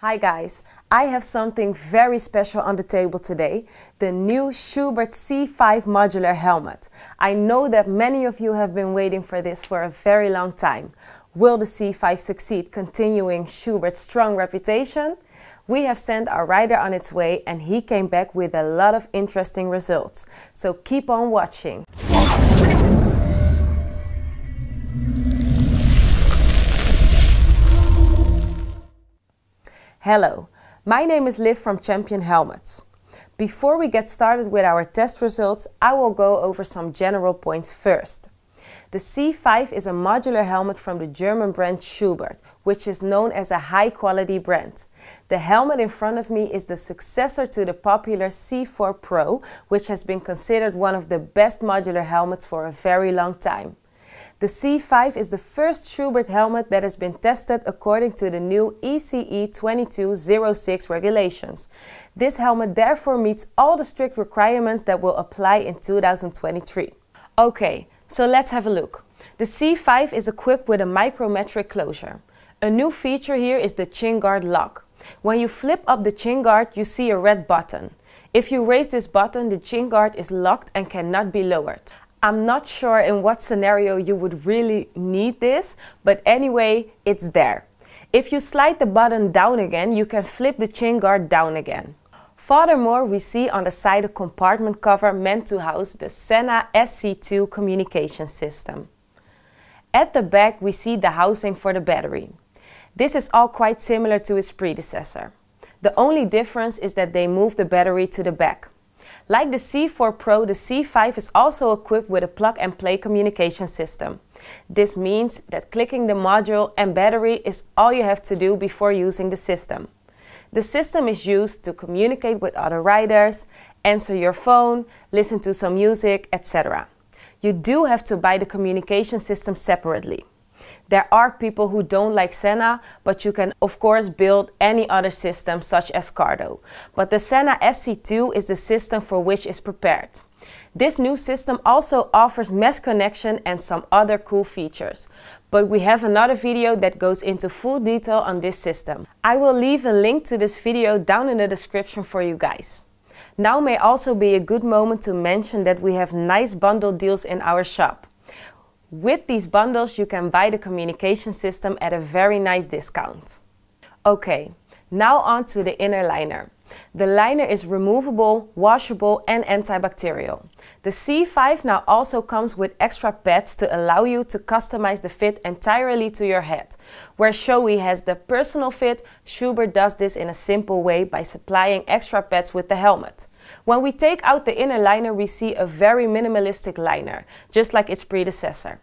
Hi guys, I have something very special on the table today, the new Schubert C5 modular helmet. I know that many of you have been waiting for this for a very long time. Will the C5 succeed continuing Schubert's strong reputation? We have sent our rider on its way and he came back with a lot of interesting results. So keep on watching. Hello, my name is Liv from Champion Helmets. Before we get started with our test results, I will go over some general points first. The C5 is a modular helmet from the German brand Schubert, which is known as a high quality brand. The helmet in front of me is the successor to the popular C4 Pro, which has been considered one of the best modular helmets for a very long time. The C5 is the first Schubert helmet that has been tested according to the new ECE 2206 regulations. This helmet therefore meets all the strict requirements that will apply in 2023. Okay, so let's have a look. The C5 is equipped with a micrometric closure. A new feature here is the chin guard lock. When you flip up the chin guard, you see a red button. If you raise this button, the chin guard is locked and cannot be lowered. I'm not sure in what scenario you would really need this, but anyway, it's there. If you slide the button down again, you can flip the chin guard down again. Furthermore, we see on the side a compartment cover meant to house the Senna SC2 communication system. At the back, we see the housing for the battery. This is all quite similar to its predecessor. The only difference is that they move the battery to the back. Like the C4 Pro, the C5 is also equipped with a plug-and-play communication system. This means that clicking the module and battery is all you have to do before using the system. The system is used to communicate with other riders, answer your phone, listen to some music, etc. You do have to buy the communication system separately. There are people who don't like Senna, but you can of course build any other system such as Cardo. But the Senna SC2 is the system for which it's prepared. This new system also offers mesh connection and some other cool features. But we have another video that goes into full detail on this system. I will leave a link to this video down in the description for you guys. Now may also be a good moment to mention that we have nice bundle deals in our shop. With these bundles, you can buy the communication system at a very nice discount. Okay, now on to the inner liner. The liner is removable, washable and antibacterial. The C5 now also comes with extra pads to allow you to customize the fit entirely to your head. Where Shoei has the personal fit, Schubert does this in a simple way by supplying extra pads with the helmet. When we take out the inner liner, we see a very minimalistic liner, just like its predecessor.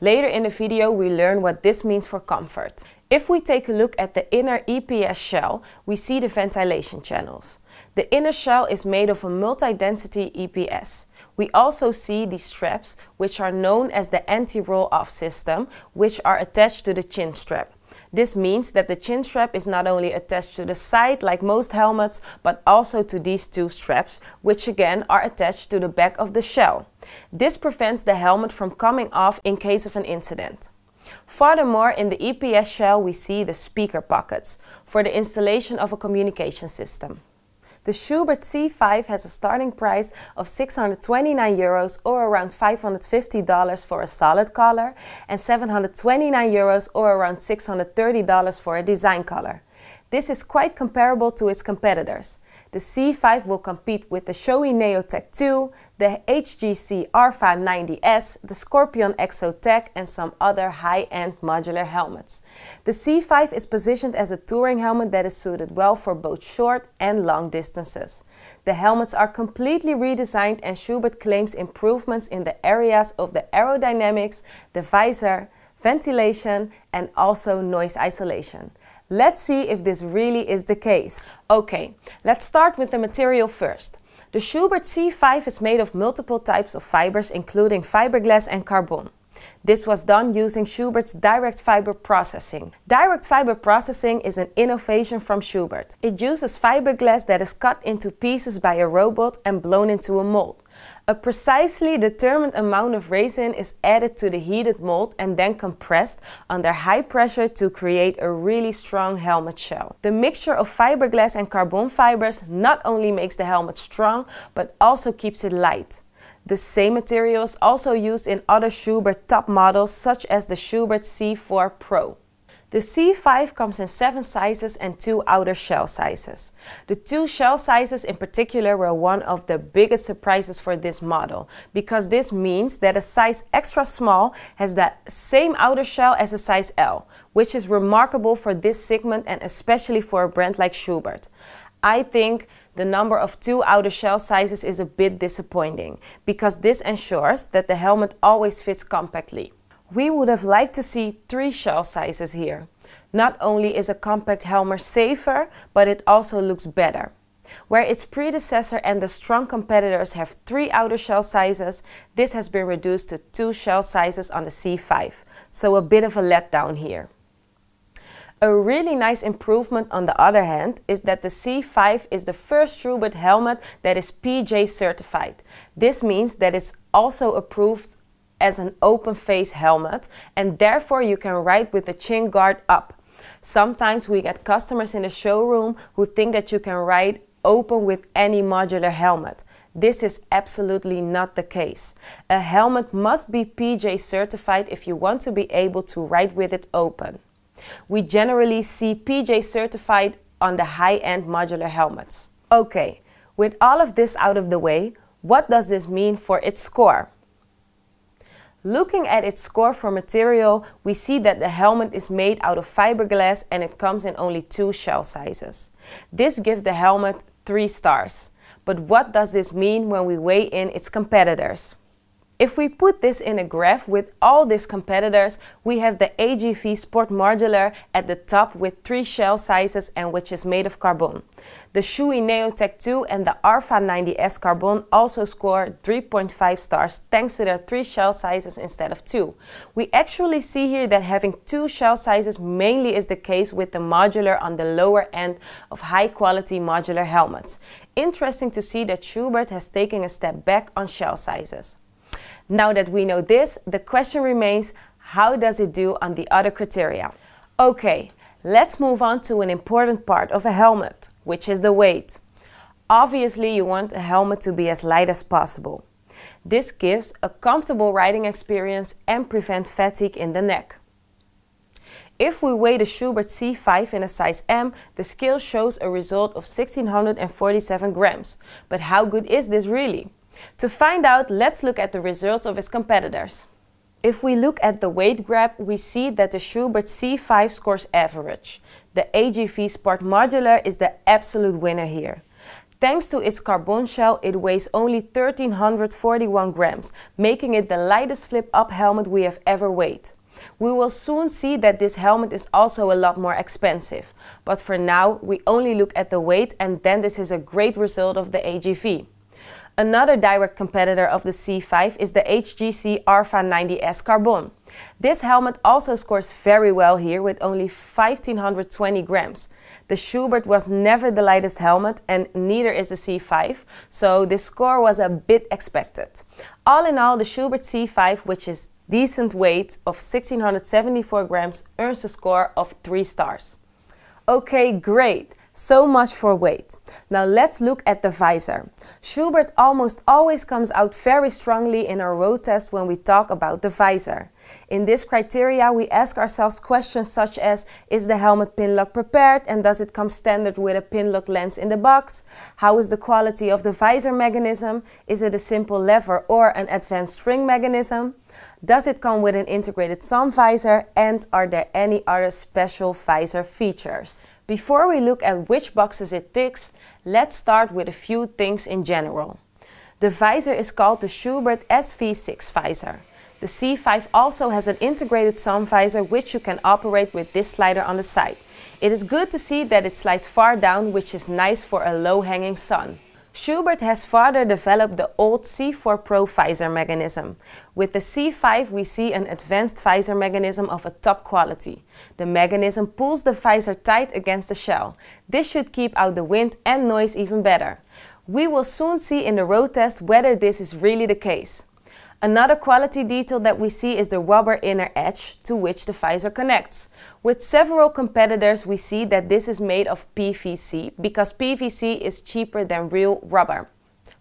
Later in the video, we learn what this means for comfort. If we take a look at the inner EPS shell, we see the ventilation channels. The inner shell is made of a multi-density EPS. We also see the straps, which are known as the anti-roll-off system, which are attached to the chin strap. This means that the chin strap is not only attached to the side like most helmets, but also to these two straps, which again are attached to the back of the shell. This prevents the helmet from coming off in case of an incident. Furthermore, in the EPS shell we see the speaker pockets for the installation of a communication system. The Schubert C5 has a starting price of 629 euros or around $550 for a solid color and 729 euros or around $630 for a design color. This is quite comparable to its competitors. The C5 will compete with the Shoei Neotech 2, the HGC Arfa 90S, the Scorpion Exotech and some other high-end modular helmets. The C5 is positioned as a touring helmet that is suited well for both short and long distances. The helmets are completely redesigned and Schubert claims improvements in the areas of the aerodynamics, the visor, ventilation and also noise isolation. Let's see if this really is the case. Okay, let's start with the material first. The Schubert C5 is made of multiple types of fibers including fiberglass and carbon. This was done using Schubert's direct fiber processing. Direct fiber processing is an innovation from Schubert. It uses fiberglass that is cut into pieces by a robot and blown into a mold. A precisely determined amount of resin is added to the heated mold and then compressed under high pressure to create a really strong helmet shell. The mixture of fiberglass and carbon fibers not only makes the helmet strong, but also keeps it light. The same material is also used in other Schubert top models such as the Schubert C4 Pro. The C5 comes in 7 sizes and 2 outer shell sizes. The two shell sizes in particular were one of the biggest surprises for this model, because this means that a size extra small has that same outer shell as a size L, which is remarkable for this segment and especially for a brand like Schubert. I think the number of two outer shell sizes is a bit disappointing, because this ensures that the helmet always fits compactly. We would have liked to see three shell sizes here. Not only is a compact Helmer safer, but it also looks better. Where its predecessor and the strong competitors have three outer shell sizes, this has been reduced to two shell sizes on the C5, so a bit of a letdown here. A really nice improvement on the other hand is that the C5 is the first Trubert helmet that is PJ certified. This means that it's also approved as an open face helmet and therefore you can ride with the chin guard up. Sometimes we get customers in the showroom who think that you can ride open with any modular helmet. This is absolutely not the case. A helmet must be PJ certified if you want to be able to ride with it open. We generally see PJ certified on the high-end modular helmets. Okay, with all of this out of the way, what does this mean for its score? Looking at its score for material, we see that the helmet is made out of fiberglass and it comes in only two shell sizes. This gives the helmet 3 stars. But what does this mean when we weigh in its competitors? If we put this in a graph with all these competitors, we have the AGV Sport Modular at the top with three shell sizes and which is made of carbon. The Shui Neotech 2 and the Arfa 90S Carbon also scored 3.5 stars thanks to their three shell sizes instead of two. We actually see here that having two shell sizes mainly is the case with the modular on the lower end of high quality modular helmets. Interesting to see that Schubert has taken a step back on shell sizes. Now that we know this, the question remains how does it do on the other criteria? Okay, let's move on to an important part of a helmet, which is the weight. Obviously, you want a helmet to be as light as possible. This gives a comfortable riding experience and prevents fatigue in the neck. If we weigh the Schubert C5 in a size M, the scale shows a result of 1647 grams. But how good is this really? To find out, let's look at the results of his competitors. If we look at the weight grab, we see that the Schubert C5 scores average. The AGV Sport Modular is the absolute winner here. Thanks to its carbon shell, it weighs only 1341 grams, making it the lightest flip-up helmet we have ever weighed. We will soon see that this helmet is also a lot more expensive, but for now we only look at the weight and then this is a great result of the AGV. Another direct competitor of the C5 is the HGC Arfa 90S Carbon. This helmet also scores very well here with only 1520 grams. The Schubert was never the lightest helmet and neither is the C5, so this score was a bit expected. All in all, the Schubert C5, which is decent weight of 1674 grams, earns a score of 3 stars. Okay, great. So much for weight. Now let's look at the visor. Schubert almost always comes out very strongly in our road test when we talk about the visor. In this criteria, we ask ourselves questions such as Is the helmet pin lock prepared and does it come standard with a pin lock lens in the box? How is the quality of the visor mechanism? Is it a simple lever or an advanced string mechanism? Does it come with an integrated sun visor and are there any other special visor features? Before we look at which boxes it ticks, let's start with a few things in general. The visor is called the Schubert SV6 visor. The C5 also has an integrated sun visor which you can operate with this slider on the side. It is good to see that it slides far down which is nice for a low hanging sun. Schubert has further developed the old C4 Pro Pfizer mechanism. With the C5 we see an advanced Pfizer mechanism of a top quality. The mechanism pulls the Pfizer tight against the shell. This should keep out the wind and noise even better. We will soon see in the road test whether this is really the case. Another quality detail that we see is the rubber inner edge to which the visor connects. With several competitors, we see that this is made of PVC because PVC is cheaper than real rubber.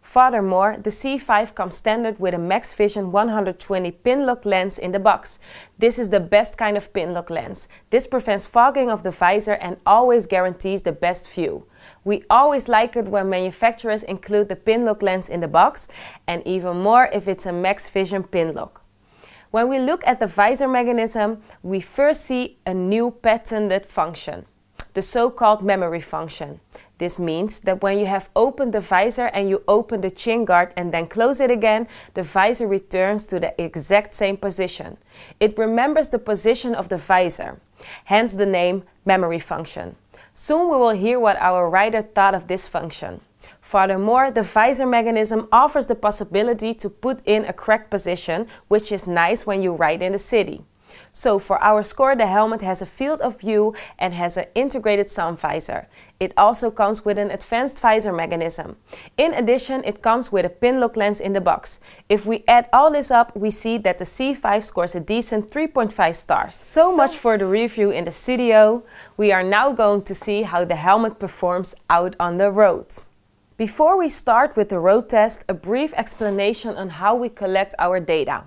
Furthermore, the C5 comes standard with a Max Vision 120 pin lock lens in the box. This is the best kind of pin lock lens. This prevents fogging of the visor and always guarantees the best view. We always like it when manufacturers include the pin lock lens in the box and even more if it's a max vision pin lock. When we look at the visor mechanism, we first see a new patented function, the so-called memory function. This means that when you have opened the visor and you open the chin guard and then close it again, the visor returns to the exact same position. It remembers the position of the visor, hence the name memory function. Soon we will hear what our writer thought of this function. Furthermore, the visor mechanism offers the possibility to put in a correct position, which is nice when you ride in the city. So for our score, the helmet has a field of view and has an integrated sun visor. It also comes with an advanced visor mechanism. In addition, it comes with a pin lock lens in the box. If we add all this up, we see that the C5 scores a decent 3.5 stars. So, so much for the review in the studio. We are now going to see how the helmet performs out on the road. Before we start with the road test, a brief explanation on how we collect our data.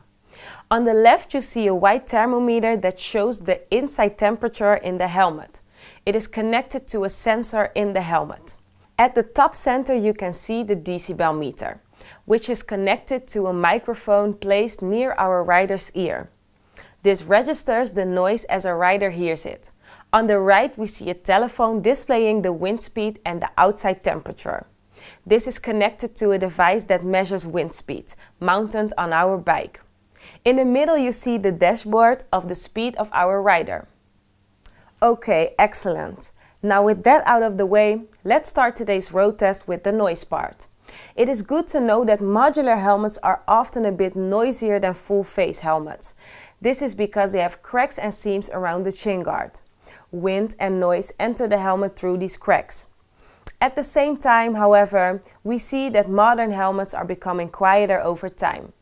On the left, you see a white thermometer that shows the inside temperature in the helmet. It is connected to a sensor in the helmet. At the top center, you can see the decibel meter, which is connected to a microphone placed near our rider's ear. This registers the noise as a rider hears it. On the right, we see a telephone displaying the wind speed and the outside temperature. This is connected to a device that measures wind speed, mounted on our bike. In the middle, you see the dashboard of the speed of our rider. Okay, excellent. Now with that out of the way, let's start today's road test with the noise part. It is good to know that modular helmets are often a bit noisier than full face helmets. This is because they have cracks and seams around the chin guard. Wind and noise enter the helmet through these cracks. At the same time, however, we see that modern helmets are becoming quieter over time.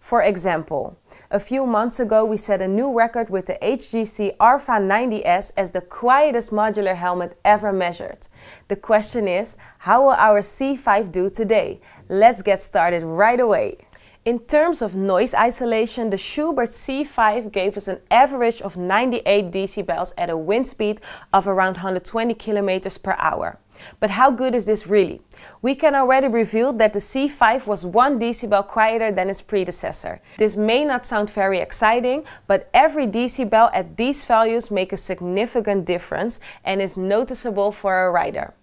For example, a few months ago we set a new record with the HGC Arfa 90S as the quietest modular helmet ever measured. The question is, how will our C5 do today? Let's get started right away. In terms of noise isolation, the Schubert C5 gave us an average of 98 decibels at a wind speed of around 120 km per hour. But how good is this really? We can already reveal that the C5 was 1 decibel quieter than its predecessor. This may not sound very exciting, but every decibel at these values make a significant difference and is noticeable for a rider.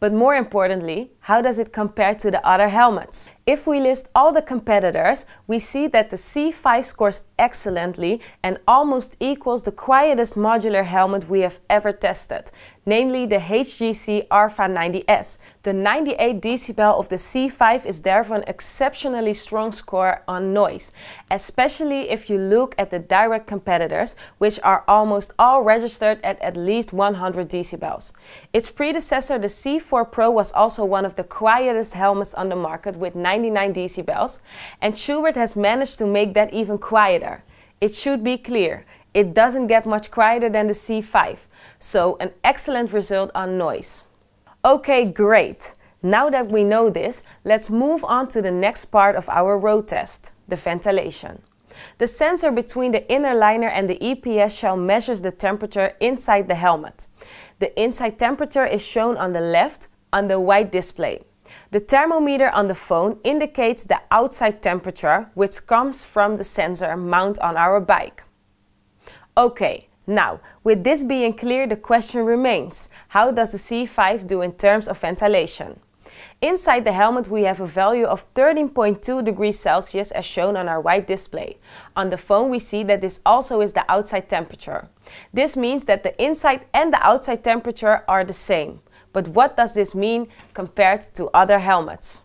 But more importantly, how does it compare to the other helmets? If we list all the competitors, we see that the C5 scores excellently and almost equals the quietest modular helmet we have ever tested, namely the HGC Arfa 90S. The 98 decibel of the C5 is therefore an exceptionally strong score on noise, especially if you look at the direct competitors, which are almost all registered at at least 100 decibels. Its predecessor, the C4 Pro, was also one of of the quietest helmets on the market with 99 decibels, and Schubert has managed to make that even quieter. It should be clear, it doesn't get much quieter than the C5, so an excellent result on noise. Okay, great. Now that we know this, let's move on to the next part of our road test, the ventilation. The sensor between the inner liner and the EPS shell measures the temperature inside the helmet. The inside temperature is shown on the left on the white display. The thermometer on the phone indicates the outside temperature, which comes from the sensor mount on our bike. Okay, now, with this being clear, the question remains, how does the C5 do in terms of ventilation? Inside the helmet we have a value of 13.2 degrees Celsius as shown on our white display. On the phone we see that this also is the outside temperature. This means that the inside and the outside temperature are the same. But what does this mean compared to other helmets?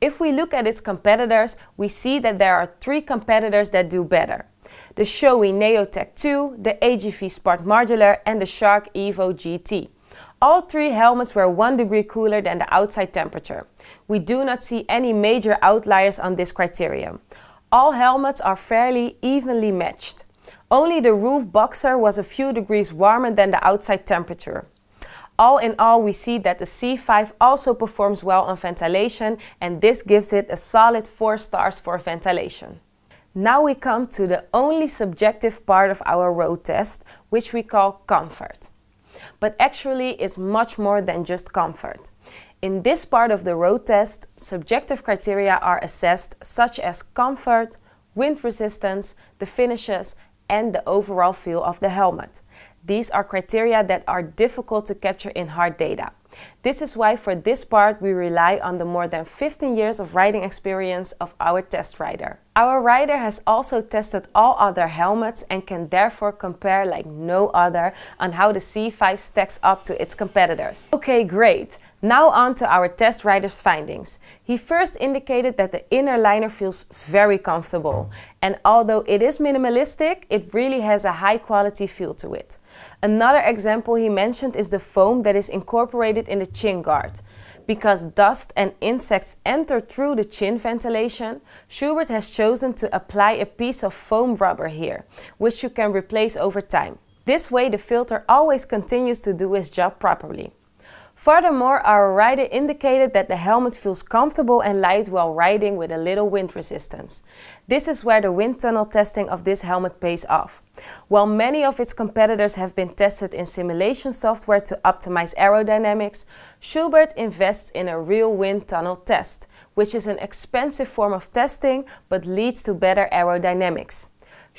If we look at its competitors, we see that there are three competitors that do better. The Shoei Neotech 2, the AGV Sport Modular and the Shark Evo GT. All three helmets were one degree cooler than the outside temperature. We do not see any major outliers on this criterion. All helmets are fairly evenly matched. Only the roof boxer was a few degrees warmer than the outside temperature. All in all, we see that the C5 also performs well on ventilation and this gives it a solid 4 stars for ventilation. Now we come to the only subjective part of our road test, which we call comfort. But actually, it's much more than just comfort. In this part of the road test, subjective criteria are assessed such as comfort, wind resistance, the finishes, and the overall feel of the helmet. These are criteria that are difficult to capture in hard data. This is why for this part we rely on the more than 15 years of riding experience of our test rider. Our rider has also tested all other helmets and can therefore compare like no other on how the C5 stacks up to its competitors. Okay, great. Now on to our test rider's findings. He first indicated that the inner liner feels very comfortable and although it is minimalistic, it really has a high quality feel to it. Another example he mentioned is the foam that is incorporated in the chin guard. Because dust and insects enter through the chin ventilation, Schubert has chosen to apply a piece of foam rubber here, which you can replace over time. This way the filter always continues to do its job properly. Furthermore, our rider indicated that the helmet feels comfortable and light while riding with a little wind resistance. This is where the wind tunnel testing of this helmet pays off. While many of its competitors have been tested in simulation software to optimize aerodynamics, Schubert invests in a real wind tunnel test, which is an expensive form of testing but leads to better aerodynamics.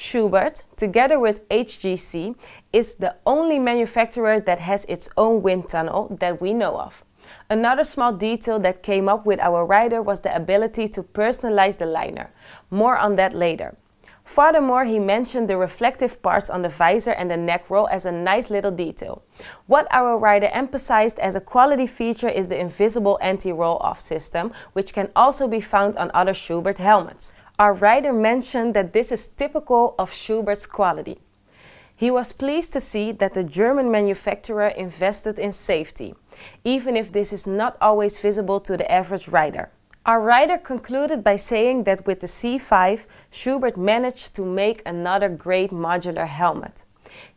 Schubert, together with HGC, is the only manufacturer that has its own wind tunnel that we know of. Another small detail that came up with our rider was the ability to personalize the liner. More on that later. Furthermore, he mentioned the reflective parts on the visor and the neck roll as a nice little detail. What our rider emphasized as a quality feature is the invisible anti-roll-off system, which can also be found on other Schubert helmets. Our writer mentioned that this is typical of Schubert's quality. He was pleased to see that the German manufacturer invested in safety, even if this is not always visible to the average rider. Our writer concluded by saying that with the C5, Schubert managed to make another great modular helmet.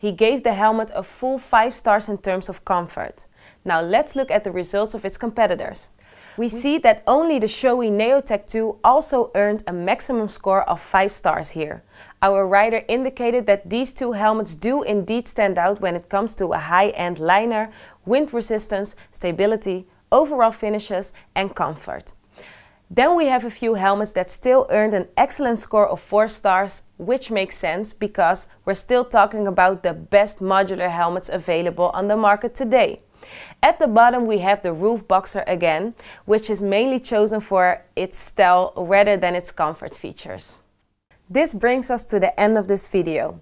He gave the helmet a full 5 stars in terms of comfort. Now let's look at the results of its competitors. We, see that only the showy Neotech 2 also earned a maximum score of 5 stars here. Our writer indicated that these two helmets do indeed stand out when it comes to a high-end liner, wind resistance, stability, overall finishes and comfort. Then we have a few helmets that still earned an excellent score of 4 stars, which makes sense because we're still talking about the best modular helmets available on the market today. At the bottom we have the roof boxer again, which is mainly chosen for its style rather than its comfort features. This brings us to the end of this video.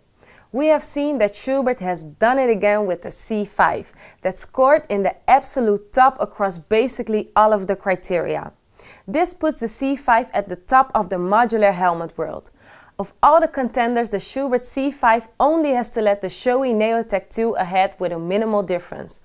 We have seen that Schubert has done it again with the C5 that scored in the absolute top across basically all of the criteria. This puts the C5 at the top of the modular helmet world. Of all the contenders, the Schubert C5 only has to let the showy Neotech 2 ahead with a minimal difference.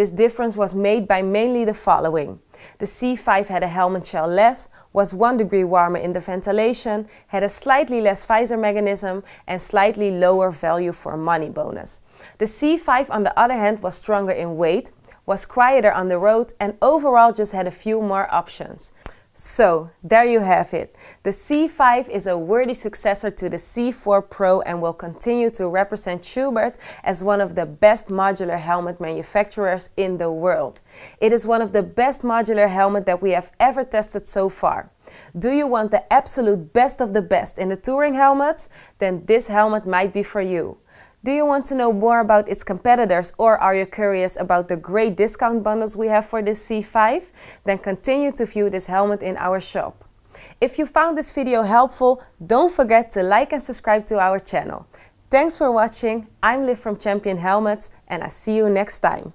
This difference was made by mainly the following. The C5 had a helmet shell less, was 1 degree warmer in the ventilation, had a slightly less visor mechanism and slightly lower value for money bonus. The C5 on the other hand was stronger in weight, was quieter on the road and overall just had a few more options. So there you have it. The C5 is a worthy successor to the C4 Pro and will continue to represent Schubert as one of the best modular helmet manufacturers in the world. It is one of the best modular helmet that we have ever tested so far. Do you want the absolute best of the best in the touring helmets? Then this helmet might be for you. Do you want to know more about its competitors or are you curious about the great discount bundles we have for this C5? Then continue to view this helmet in our shop. If you found this video helpful, don't forget to like and subscribe to our channel. Thanks for watching, I'm Liv from Champion Helmets and I see you next time.